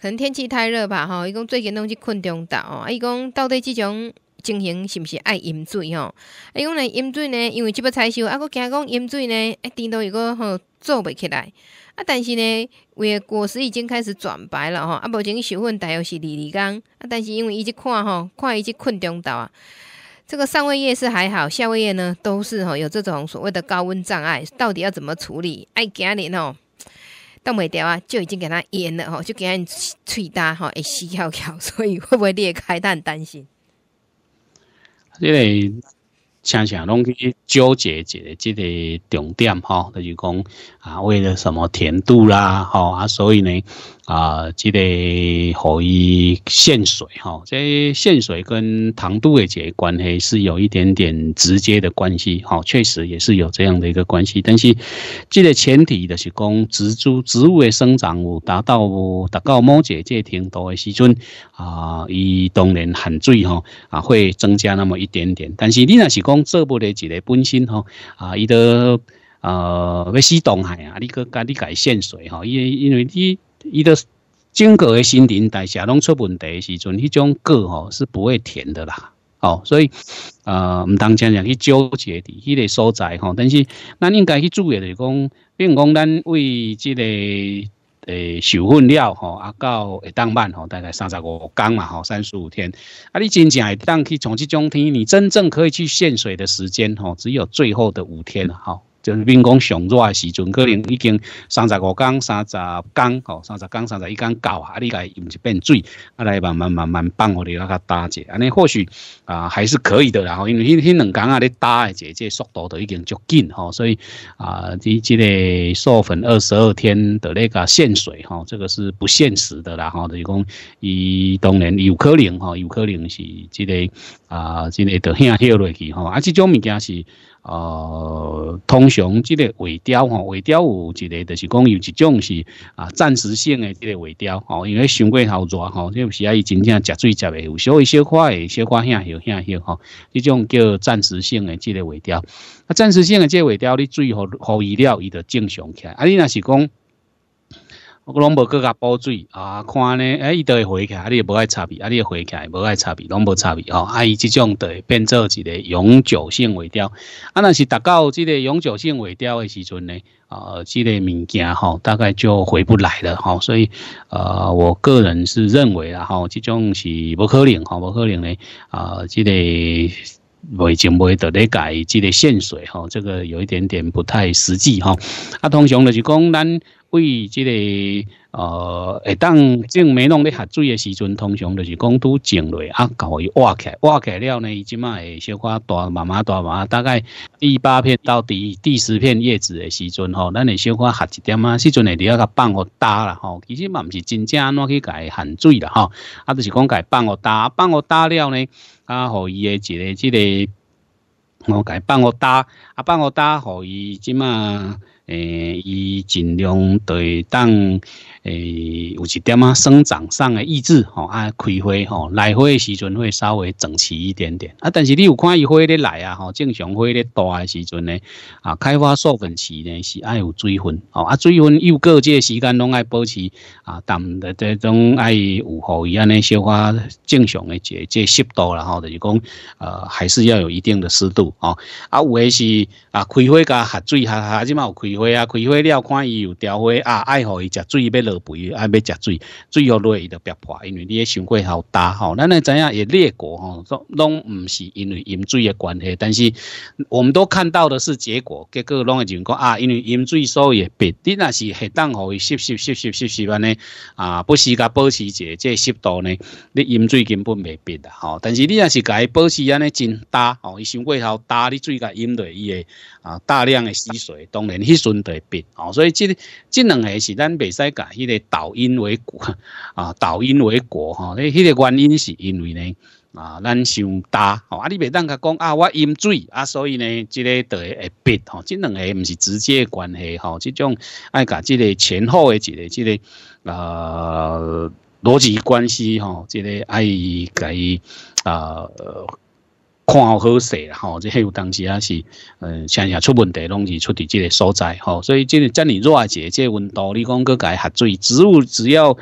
可能天气太热吧，吼，伊讲最近拢去困中岛，啊！伊讲到底即种情形是毋是爱饮水，吼？伊讲来饮水呢，因为即要采收，啊，我惊讲饮水呢，一定都有个吼做袂起来，啊！但是呢，为果实已经开始转白了，吼！啊，目前授粉大约是二二工。啊，但是因为一即看吼，看伊直困中岛啊，这个上位叶是还好，下位叶呢都是吼有这种所谓的高温障碍，到底要怎么处理？爱惊人吼。冻未掉啊，就已经给它淹了吼，就给它吹大吼，会死翘翘，所以会不会裂开？但担心，因为常常拢去纠结一个这个重点吼，就是讲啊，为了什么甜度啦，吼啊，所以呢。啊，这个可以限水哈。这限水跟糖度的这个关系是有一点点直接的关系哈。确实也是有这样的一个关系，但是这个前提的是讲，植株植物的生长，有达到达到某一个这程度的时阵啊，伊当然很水哈啊，会增加那么一点点。但是你若是讲作不了一个本身哈啊，伊都呃，要吸东海啊，你可家你改限水哈，因因为你。伊的整个的心灵代谢拢出问题的时阵，迄种个吼是不会甜的啦，吼。所以呃，我当前讲去纠结的，迄个所在吼，但是咱应该去注意的是讲，如讲咱为这个呃受粉料吼，啊到一当半吼，大概三十五天嘛吼，三十五天。啊，你真正一当去从即种天，你真正可以去献水的时间吼，只有最后的五天吼。就是，比如讲上热的时阵，可能已经三十五天、三十天、吼、三十天、三十一天到啊！你来用一遍水，啊来慢慢慢慢放互你那个一下，安尼或许啊还是可以的啦。吼，因为迄迄两讲啊，你搭的这这速度都已经足紧吼，所以啊，你即个授粉二十二天的那个限水吼，这个是不现实的啦。吼，就是讲，伊当然有可能吼，有可能是即个啊，这个到遐很落去吼。啊，即种物件是。呃，通常这个尾雕吼，尾雕有一个就是讲有一种是啊，暂时性的这个尾雕吼，因为伤过头热吼，有时啊伊真正食水食袂有稍微小快，小快遐有遐些吼，这种叫暂时性的这个尾雕。啊，暂时性的这个尾雕，你水互互伊了，伊著正常起。来。啊，你那是讲。拢无个个包水啊，看呢，哎，伊都会回起来，啊，你无爱插皮，啊，你会回起来，无爱插皮，拢无插皮哦。啊，伊这种都会变做一个永久性尾雕，啊，那是达到这个永久性尾雕的时阵呢，啊，这个物件哈，大概就回不来了吼，所以，呃，我个人是认为啦吼，这种是无可能，哈，无可能嘞，啊，这个尾金袂得你改，即个限水吼，这个有一点点不太实际哈，啊，通常咧是讲咱。为这个呃，当正梅弄咧下水诶时阵，通常就是讲拄种落啊，搞伊挖起，挖起了呢，伊即卖会小花大，慢慢大嘛，大概第八片到第第十片叶子诶时阵吼，咱会小花下一点啊，时阵会你要甲放互打啦吼，其实嘛唔是真正安怎去甲伊含水啦吼，啊就是讲甲伊放互打，放互打了呢，啊互伊嘅一个即个，我伊放互打，啊放互打互伊即卖。诶，伊尽量对当诶，有一点啊生长上的抑制吼，啊开花吼，来花时阵会稍微整齐一点点啊。但是你有看伊花咧来啊吼，正常花咧大诶时阵呢啊，开花授粉期呢是爱有水分吼，啊水分又过这时间拢爱保持啊。但得这种爱有好雨啊，呢小花正常诶一这湿度啦吼，就是讲呃还是要有一定的湿度哦。啊有诶是啊开花加下水下下即嘛有开。开啊，开会了，看伊有调花啊，爱互伊食水，要落肥，爱要食水，水互落伊就别破，因为你个伤过好大吼。咱个知影也裂果吼，都拢唔是因为饮水个关系，但是我们都看到的是结果，结果拢会讲啊，因为饮水以会变，你那是适当互伊吸吸吸吸吸吸安尼啊，不时甲保持者，这湿度呢，你饮水根本没变的吼。但是你若是甲伊保持安尼真大吼，伊伤过好大，你水甲饮落伊个啊大量的吸水，当然吸水。分得别哦，所以即即两个是咱袂使讲，迄个导因为果 啊，导因为果哈，迄个原因是因为呢啊，咱想打哦，啊你袂当佮讲啊，我饮醉啊，所以呢，即个都会别吼，即两个唔是直接关系吼，即种爱讲即个前后的一个即个呃逻辑关系吼，即个爱佮呃。看好势啦，吼！即些有当时也是，呃，常常出问题，拢是出伫即个所在，吼！所以，即个遮尔热一个即个温度，你讲搁改合水，植物只要。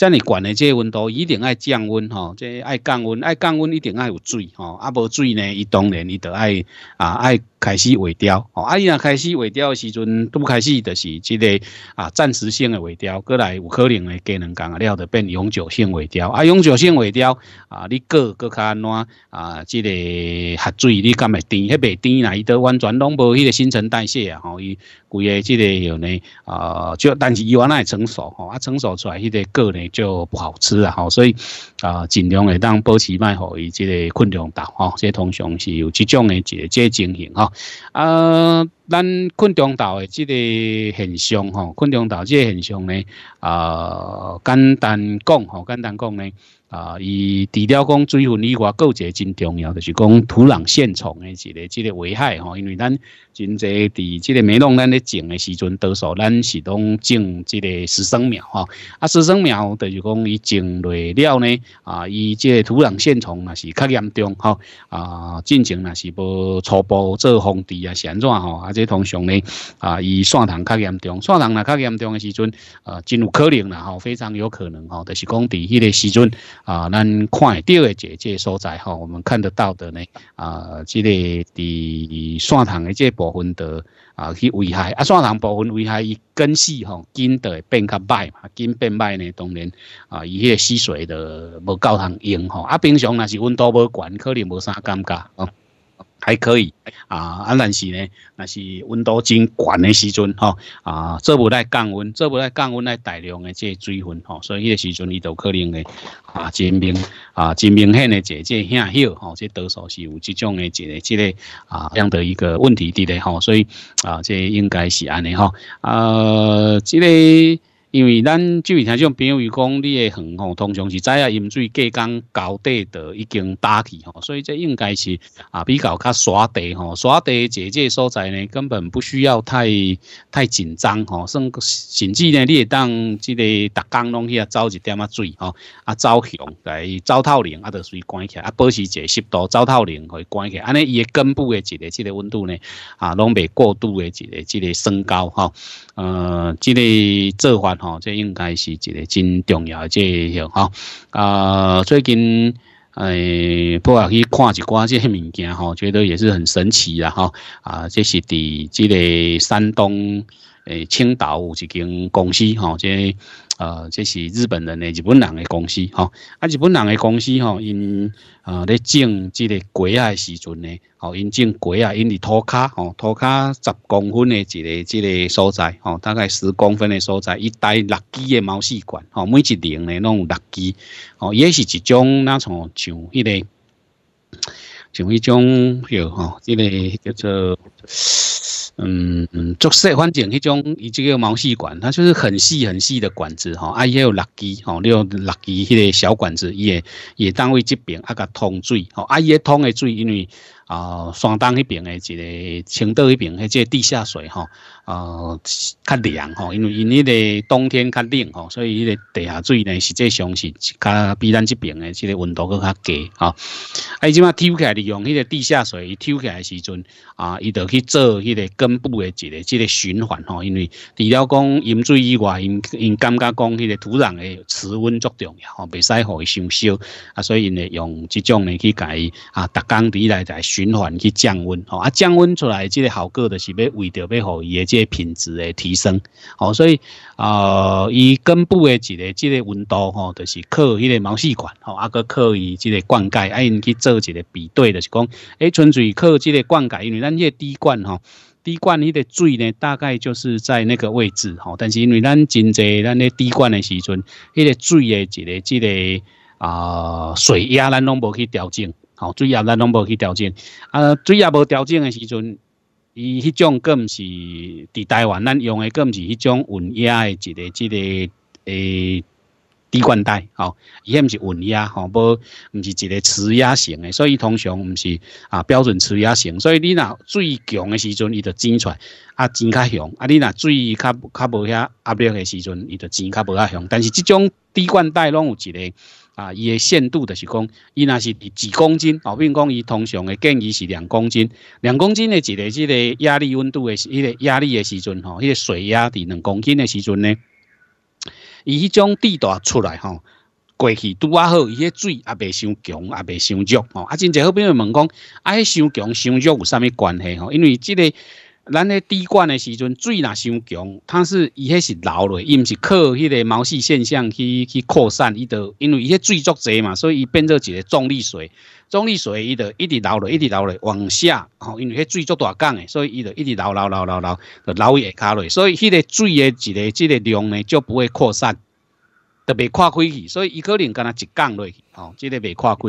像你管的这温度一定爱降温吼，这爱降温爱降温一定爱有水吼，啊无水呢，伊当然伊就爱啊爱开始萎凋吼，啊伊若开始萎凋时阵，都开始就是这个啊暂时性的萎凋，过来有可能会机两天啊，料得变永久性萎凋啊，永久性萎凋啊，你过过较怎啊，即个喝水你敢会甜，迄袂甜啦，伊都完全拢无迄个新陈代谢啊吼，伊规个即个样呢啊，就但是伊原来成熟吼，啊成熟出来迄个过呢。就不好吃啊，吼！所以啊，尽量会当保持卖好伊即个昆虫岛吼，即通常是有极种的一个即精神吼，啊。咱困中岛的这个现象吼，困中岛这个现象呢，啊，简单讲吼，简单讲呢，啊，伊除了讲水分以外，够个真重要，就是讲土壤现虫的这个这个危害吼，因为咱真侪伫这个弄咱咧种的时阵，多数咱是拢种这个石生苗吼，啊，石生苗就是讲伊种累了呢，啊，伊这个土壤现虫那是较严重吼，啊，进前那是无初步做防治啊，是安怎吼，啊，通常呢，啊，以蒜糖较严重，蒜糖若较严重的时阵，啊，真有可能啦，吼，非常有可能吼，就是讲伫迄个时阵，啊，咱看得到的这这所在，吼，我们看得到的呢，啊，即个伫蒜糖的这部分的啊，去危害，啊，蒜糖部分危害，伊根系吼根都会变较歹嘛，根变歹呢，当然啊，伊迄个吸水的无够通用吼，啊，平常若是温度无悬，可能无啥尴尬，吼。还可以啊，啊，但是呢，那是温度真高的时阵吼啊，做不来降温，做不来降温来大量这即水分吼，所以个时阵伊都可能的啊，真明啊，真明显嘅这个现象，吼，即多数是有即种的一个即个啊样的一个问题的嘞，吼，所以啊，即应该是安尼，吼，呃，即个。因为咱就以前种，友伊讲，你的恒吼，通常是知啊，饮水隔江浇地的已经打起吼，所以这应该是啊比较较耍地吼，耍地这这所在呢，根本不需要太太紧张吼，甚甚至呢，你也当即个大缸拢去啊，走一点啊水吼，啊，走雄来走透淋啊，就水关起来，啊，保持一个湿度，走透淋可以关起，来，安尼伊的根部的一个这个温度呢，啊，拢袂过度的一个这个升高哈，呃，即个做法。吼，这应该是一个真重要，这样吼啊！最近诶，我也去看一观这物件吼，觉得也是很神奇啦吼啊，这是伫即个山东。诶，青岛有一间公司，哈，这呃，这是日本人的日本人的公司，吼，啊，日本人的公司，吼，因呃咧种这个果啊时阵呢，哦，因种鸡啊，因伫土卡，哦，土卡十公分的一个这个所在，吼，大概十公分的所在，一带六支的毛细管，哦，每一点呢那六支，吼、哦，也是一种那种像迄个像一种有，哦，这个叫做。嗯，就是反正迄种，伊这个毛细管，它就是很细很细的管子哈。啊，也有六支吼，那有垃圾迄个小管子，也也当为疾病，啊甲通水，吼，啊也通的水，因为。啊，山东迄边诶一个青岛迄边，迄个地下水吼，呃，较凉吼，因为因迄个冬天较冷吼，所以迄个地下水呢，实际上是较比咱这边诶即个温度更较低吼。啊，伊即马抽起来利用迄个地下水抽起来时阵啊，伊就去做迄个根部诶一个即个循环吼，因为除了讲饮水以外，因因感觉讲迄个土壤诶磁温作用吼，袂使互伊伤烧啊，所以因呢，用即种呢去伊啊，逐工伫内在。循环去降温，吼啊！降温出来，即个效果就是要为着要让伊的即个品质的提升，吼。所以，呃，伊根部的一个即个温度，吼，就是靠迄个毛细管，吼，啊，佮靠伊即个灌溉，因去做一个比对，就是讲，哎，纯粹靠即个灌溉，因为咱迄个滴灌，吼。滴灌迄个水呢，大概就是在那个位置，吼。但是因为咱真侪咱的滴灌的时阵，迄个水的一个即个啊水压，咱拢无去调整。好，水压咱拢无去调整。啊，水压无调整的时阵，伊迄种更是伫台湾咱用的，更是迄种稳压的，一个、一个诶，滴灌带。哦，伊遐是稳压，吼不，毋是一个磁压型的，所以通常毋是啊标准磁压型。所以你若最强的时阵，伊就震出，来，啊震较强。啊，你若水较较无遐压力的时阵，伊就震较无遐强。但是这种滴灌带拢有一个。啊，伊诶限度就是讲，伊那是几公斤，哦，并讲伊通常嘅建议是两公斤。两公斤诶一个即个压力温度时迄个压力诶时阵吼，迄个水压伫两公斤诶时阵呢，伊迄种地段出来吼，过去拄啊好，伊迄水也未伤强，也未伤弱。啊，真正好朋友问讲，啊，伤强伤弱有啥物关系吼？因为即个。咱咧滴灌的时阵，水若伤强，它是伊迄是流落，伊毋是靠迄个毛细现象去去扩散伊度，因为伊迄水足侪嘛，所以伊变做一个重力水。重力水伊就一直流落，一直流落往下，吼，因为迄水足大降诶，所以伊就一直流流流流流，流下骹落，所以迄个水诶一个即个量呢就不会扩散，特别跨开去，所以伊可能干焦一降落去，吼，即个袂跨开。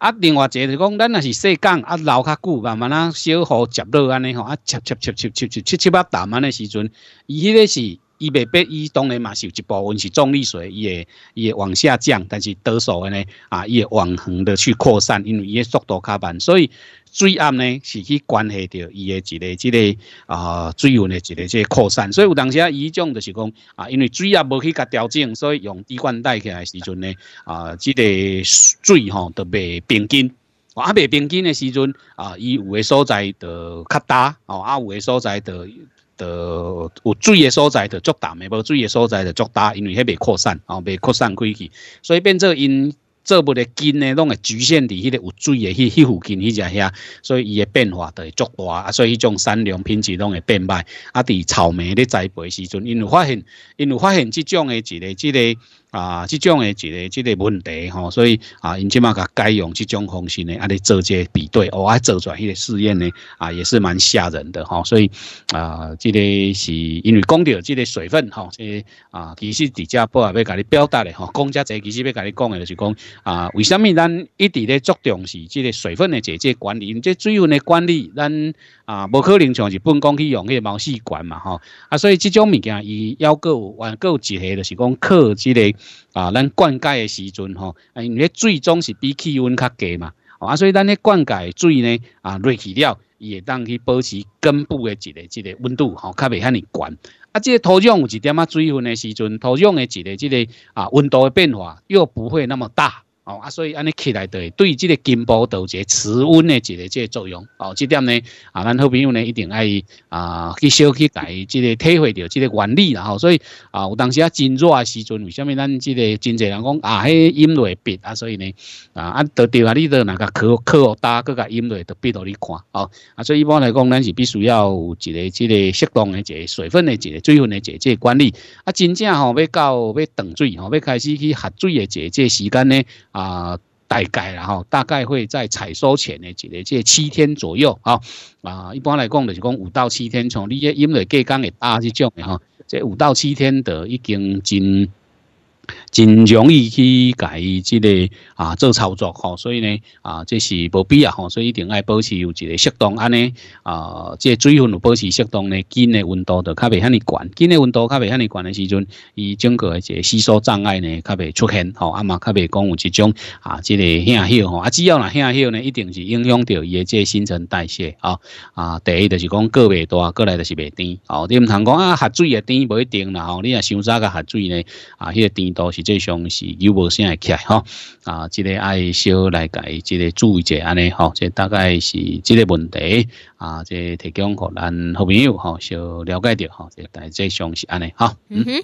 啊，另外一个就讲，咱若是细讲，啊，流较久，慢慢啊，小雨接落安尼吼，啊，接接接接接接七七八淡谈安的时阵，伊迄个是。伊袂变，伊当然嘛是有一部分是重力水，伊会伊会往下降，但是多数的呢啊，伊会往横的去扩散，因为伊的速度较慢，所以水压呢是去关系着伊的一个这个啊，水温的一个这扩散，所以有当时啊，伊种就是讲啊，因为水压无去甲调整，所以用滴灌带起来时阵呢啊，这个水吼都袂平均，啊未平均的时阵啊，伊有的所在就较大哦，啊有的所在就的有水的所在的做大，没水的所在的足大，因为它袂扩散，哦，袂扩散开去，所以变做因做物嘅近咧，拢会局限伫迄个有水的迄、迄附近、迄只遐，所以伊的变化就足大，啊，所以种产量品质拢会变歹，啊，伫草莓咧栽培时阵，因有发现，因有发现即种的一个、一个。啊，这种诶一个、即个问题吼，所以啊，因即马甲改用这种方式呢，啊咧做个比对，哦啊做出来迄个试验呢，啊也是蛮吓人的吼，所以啊，这个是因为讲到这个水分吼，是啊，其实伫下不啊要甲你表达咧吼，讲遮侪其实要甲你讲诶就是讲啊，为虾米咱一直咧着重是这个水分诶直接管理，因这水分诶管理咱啊无可能像日本讲去用迄个毛细管嘛吼，啊，所以这种物件伊要够、要够一个，就是讲靠这个。啊，咱灌溉的时阵吼，哎，你最终是比气温较低嘛，啊，所以咱咧灌溉水呢，啊，去起伊也当去保持根部的一个、一个温度，吼，较未遐尼悬。啊，即个土壤有一点啊水分的时阵，土壤的一个、一个啊温度的变化又不会那么大。哦啊，所以安尼起来对对这个根部有一个持温的一个这个作用。哦，这点呢啊，咱好朋友呢一定爱啊去小去改这个体会到这个原理啦。哦，所以啊，有当时啊真热时阵，为虾米咱这个真侪人讲啊，嘿阴落憋啊，所以呢啊啊，到到啊你到那个科科学大，个个阴雨都必度你看哦。啊，所以一般来讲，咱是必须要有一个这个适当的一个水分的这个水分的这个管理。啊，真正吼要到要断水吼，要开始去喝水的这个时间呢啊。啊，大概然后大概会在采收前的几咧这七天左右啊啊，一般来讲就是讲五到七天，从你因因为盖刚也大这种然后这五到七天的已经真。真容易去介伊即个啊做操作吼，所以呢啊，这是无必要吼，所以一定爱保持有一个适当安尼啊，即水分有保持适当呢，筋的温度就较未遐尼悬，筋的温度较未遐尼悬的时阵，伊整个的个吸收障碍呢较未出现吼，啊嘛较未讲有一种啊，即个歇歇吼，啊只要那歇歇呢，一定是影响到伊的即新陈代谢啊啊，第一就是讲过袂多过来就是未甜哦，你唔通讲啊喝水也甜，无一定啦吼，你若伤早个喝水呢啊，迄个甜度是。最常是又无啥会起来吼啊即个爱小来家己即个注意者安尼吼即大概是即个问题啊即提供互咱好朋友吼小了解着吼即个大概最常是安尼吼嗯哼